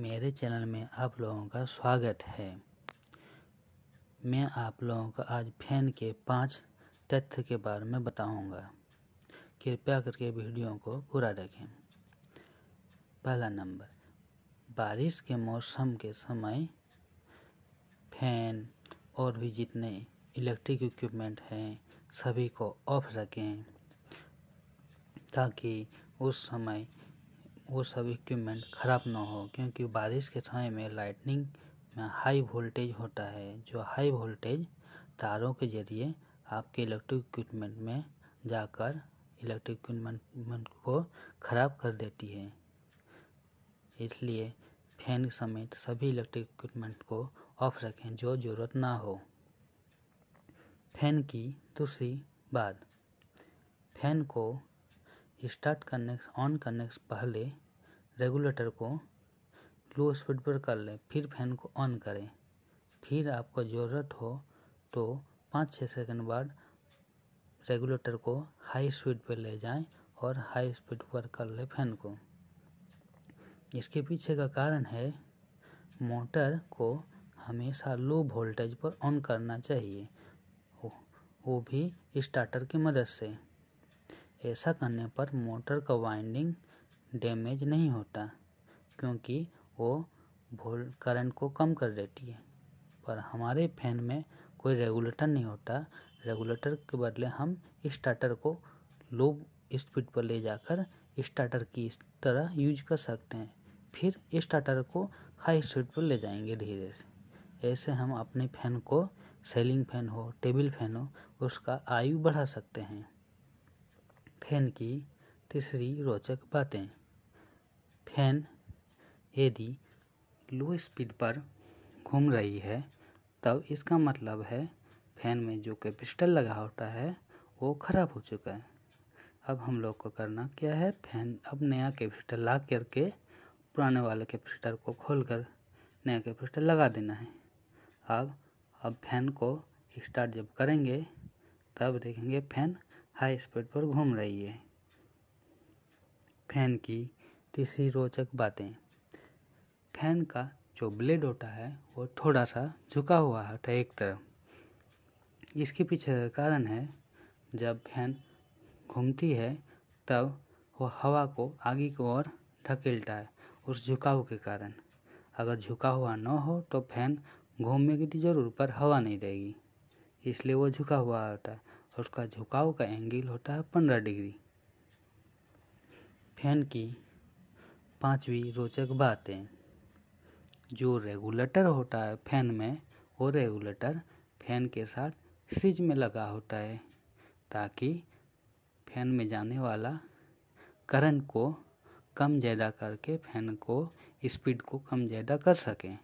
मेरे चैनल में आप लोगों का स्वागत है मैं आप लोगों को आज फैन के पांच तथ्य के बारे में बताऊंगा कृपया करके वीडियो को पूरा देखें पहला नंबर बारिश के मौसम के समय फैन और भी जितने इलेक्ट्रिक इक्विपमेंट हैं सभी को ऑफ रखें ताकि उस समय वो सब इक्विपमेंट ख़राब ना हो क्योंकि बारिश के समय में लाइटनिंग में हाई वोल्टेज होता है जो हाई वोल्टेज तारों के जरिए आपके इलेक्ट्रिक इक्विपमेंट में जाकर इलेक्ट्रिक इक्विपमेंट को ख़राब कर देती है इसलिए फैन समेत सभी इलेक्ट्रिक इक्विपमेंट को ऑफ रखें जो ज़रूरत ना हो फैन की दूसरी बात फैन को स्टार्ट करने ऑन करने से पहले रेगुलेटर को लो स्पीड पर कर लें फिर फैन को ऑन करें फिर आपको ज़रूरत हो तो पाँच छः सेकंड बाद रेगुलेटर को हाई स्पीड पर ले जाएं और हाई स्पीड पर कर लें फैन को इसके पीछे का कारण है मोटर को हमेशा लो वोल्टेज पर ऑन करना चाहिए वो भी स्टार्टर की मदद से ऐसा करने पर मोटर का वाइंडिंग डैमेज नहीं होता क्योंकि वो भोल करंट को कम कर देती है पर हमारे फैन में कोई रेगुलेटर नहीं होता रेगुलेटर के बदले हम स्टार्टर को लो स्पीड पर ले जाकर स्टार्टर की इस तरह यूज कर सकते हैं फिर स्टार्टर को हाई स्पीड पर ले जाएंगे धीरे से ऐसे हम अपने फैन को सेलिंग फैन हो टेबल फैन हो उसका आयु बढ़ा सकते हैं फैन की तीसरी रोचक बातें फैन यदि लो स्पीड पर घूम रही है तब इसका मतलब है फैन में जो कैपिस्टल लगा होता है वो ख़राब हो चुका है अब हम लोग को करना क्या है फैन अब नया कैपिस्टल ला करके पुराने वाले कैपिस्टर को खोल कर नया कैपिस्टल लगा देना है अब अब फैन को स्टार्ट जब करेंगे तब देखेंगे फैन हाई स्पीड पर घूम रही है फैन की तीसरी रोचक बातें फैन का जो ब्लेड होता है वो थोड़ा सा झुका हुआ होता है एक तरफ इसके पीछे का कारण है जब फैन घूमती है तब वो हवा को आगे की ओर ढकेलता है उस झुकाव के कारण अगर झुका हुआ न हो तो फैन घूमने की जरूर पर हवा नहीं रहेगी इसलिए वो झुका हुआ होता है और उसका झुकाव का एंगल होता है पंद्रह डिग्री फैन की पांचवी रोचक बातें जो रेगुलेटर होता है फैन में वो रेगुलेटर फैन के साथ सीज में लगा होता है ताकि फैन में जाने वाला करंट को कम ज़्यादा करके फैन को स्पीड को कम ज़्यादा कर सकें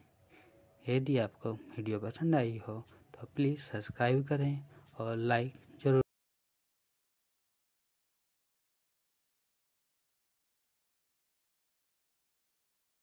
यदि आपको वीडियो पसंद आई हो तो प्लीज़ सब्सक्राइब करें और लाइक